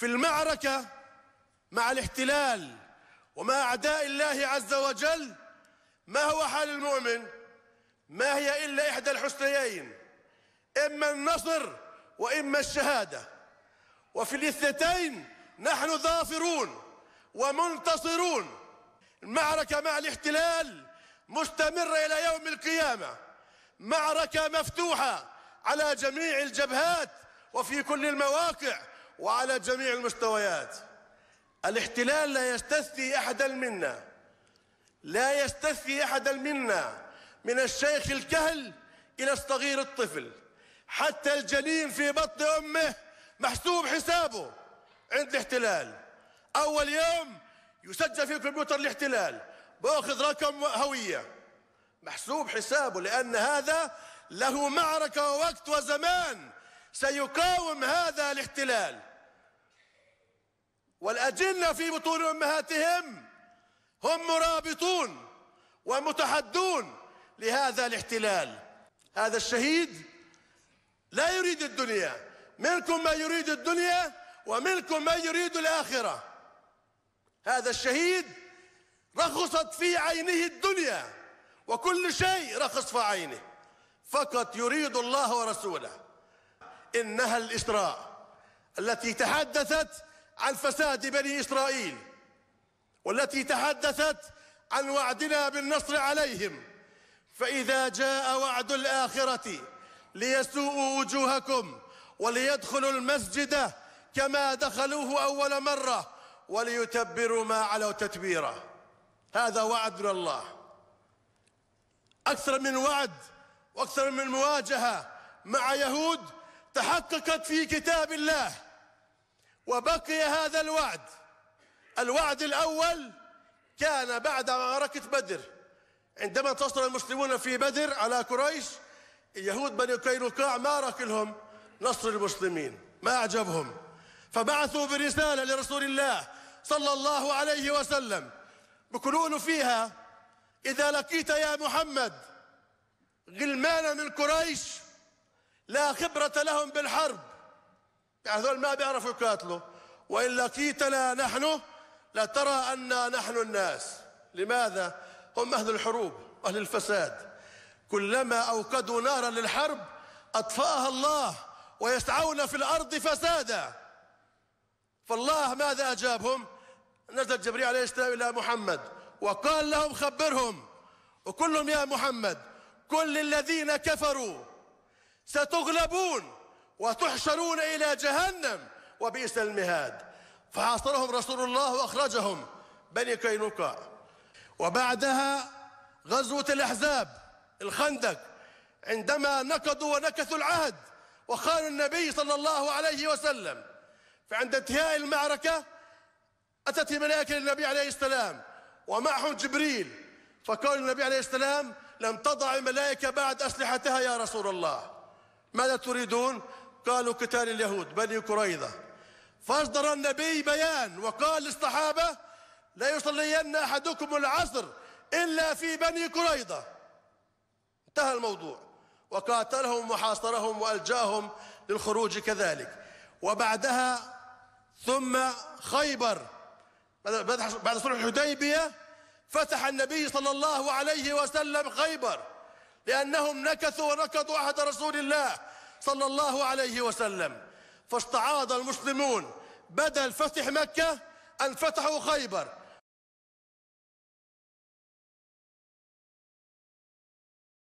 في المعركة مع الاحتلال ومع أعداء الله عز وجل ما هو حال المؤمن ما هي إلا إحدى الحسنيين إما النصر وإما الشهادة وفي الاثنتين نحن ظافرون ومنتصرون المعركة مع الاحتلال مستمرة إلى يوم القيامة معركة مفتوحة على جميع الجبهات وفي كل المواقع وعلى جميع المستويات الاحتلال لا يستثني احدا منا لا يستثني احدا منا من الشيخ الكهل الى الصغير الطفل حتى الجنين في بطن امه محسوب حسابه عند الاحتلال اول يوم يسجل في الكمبيوتر الاحتلال باخذ رقم هويه محسوب حسابه لان هذا له معركه ووقت وزمان سيقاوم هذا الاحتلال والأجنة في بطون أمهاتهم هم مرابطون ومتحدون لهذا الاحتلال هذا الشهيد لا يريد الدنيا منكم من يريد الدنيا ومنكم من يريد الآخرة هذا الشهيد رخصت في عينه الدنيا وكل شيء رخص في عينه فقط يريد الله ورسوله إنها الإسراء التي تحدثت عن فساد بني إسرائيل والتي تحدثت عن وعدنا بالنصر عليهم فإذا جاء وعد الآخرة ليسوءوا وجوهكم وليدخلوا المسجد كما دخلوه أول مرة وليتبروا ما علوا تتبيرا هذا وعد من الله أكثر من وعد وأكثر من مواجهة مع يهود تحققت في كتاب الله وبقي هذا الوعد الوعد الأول كان بعد معركة بدر عندما انتصر المسلمون في بدر على قريش اليهود بني قينقاع ما ركلهم نصر المسلمين ما أعجبهم فبعثوا برسالة لرسول الله صلى الله عليه وسلم بقولوا فيها إذا لقيت يا محمد غلمانا من قريش لا خبرة لهم بالحرب هذول ما بيعرفوا يقاتلوا وإن لقيتنا نحن لترى أن نحن الناس لماذا؟ هم أهل الحروب أهل الفساد كلما أوقدوا نارا للحرب أطفأها الله ويسعون في الأرض فسادا فالله ماذا أجابهم؟ نزل جبريل عليه السلام إلى محمد وقال لهم خبرهم وكلهم يا محمد كل الذين كفروا ستغلبون وتحشرون إلى جهنم وبئس المهاد فحاصرهم رسول الله وأخرجهم بني كينوكا وبعدها غزوة الأحزاب الخندق عندما نقضوا ونكثوا العهد وخانوا النبي صلى الله عليه وسلم فعند انتهاء المعركة أتت ملائكة النبي عليه السلام ومعهم جبريل فقال النبي عليه السلام لم تضع الملائكة بعد أسلحتها يا رسول الله ماذا تريدون قالوا قتال اليهود بني قريظة فأصدر النبي بيان وقال للصحابة لا يصلين أحدكم العصر إلا في بني قريظة انتهى الموضوع وقاتلهم وحاصرهم وألجاهم للخروج كذلك وبعدها ثم خيبر بعد صلح الحديبية فتح النبي صلى الله عليه وسلم خيبر لأنهم نكثوا ونكضوا عهد رسول الله صلى الله عليه وسلم فاستعاض المسلمون بدل فتح مكة أن فتحوا خيبر